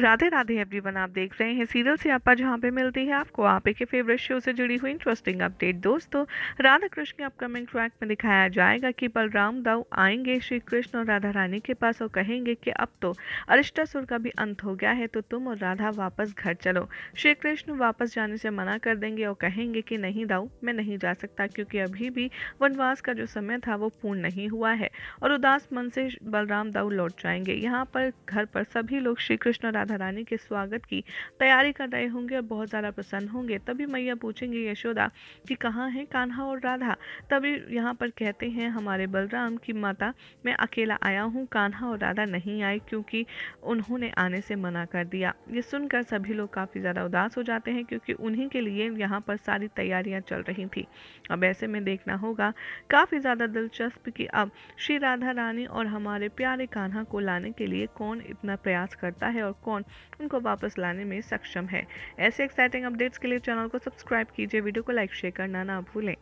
Radhe Radhe everyone आप देख रहे हैं सीरियल से आपा जहाँ पे मिलती है आपको आप के फेवरेट शो से जुड़ी हुई इंटरेस्टिंग अपडेट दोस्तों राधा कृष्ण के अपकमिंग ट्रैक में दिखाया जाएगा कि बलराम दाऊ आएंगे श्री कृष्ण और राधा रानी के पास और कहेंगे कि अब तो अरिष्टासुर का भी अंत हो गया है तो तुम और राधा वापस घर चलो श्री कृष्ण वापस जाने से मना कर देंगे और कहेंगे कि नहीं दाऊ मैं नहीं जा सकता क्योंकि अभी भी वनवास का जो समय था वो पूर्ण नहीं हुआ है और उदास मन से बलराम दाऊ लौट जाएंगे यहाँ पर घर पर सभी लोग श्री कृष्ण और राधा रानी के स्वागत की तैयारी कर रहे होंगे और बहुत ज़्यादा प्रसन्न होंगे तभी मैया पूछेंगे यशोदा कि कहाँ हैं कान्हा और राधा तभी यहाँ पर कहते हैं हमारे बलराम की माता मैं अकेला आया हूँ कान्हा और राधा नहीं आए क्योंकि उन्होंने आने से मना कर दिया ये सुनकर सभी लोग काफ़ी ज़्यादा उदास हो जाते हैं क्योंकि उन्हीं के लिए यहाँ पर सारी तैयारियाँ चल रही थी अब ऐसे में देखना होगा काफ़ी ज़्यादा दिलचस्प कि अब श्री राधा रानी और हमारे प्यारे कान्हा को लाने के लिए कौन इतना प्रयास करता है और कौन कौन उनको वापस लाने में सक्षम है ऐसे एक्साइटिंग अपडेट्स के लिए चैनल को सब्सक्राइब कीजिए वीडियो को लाइक शेयर करना ना भूलें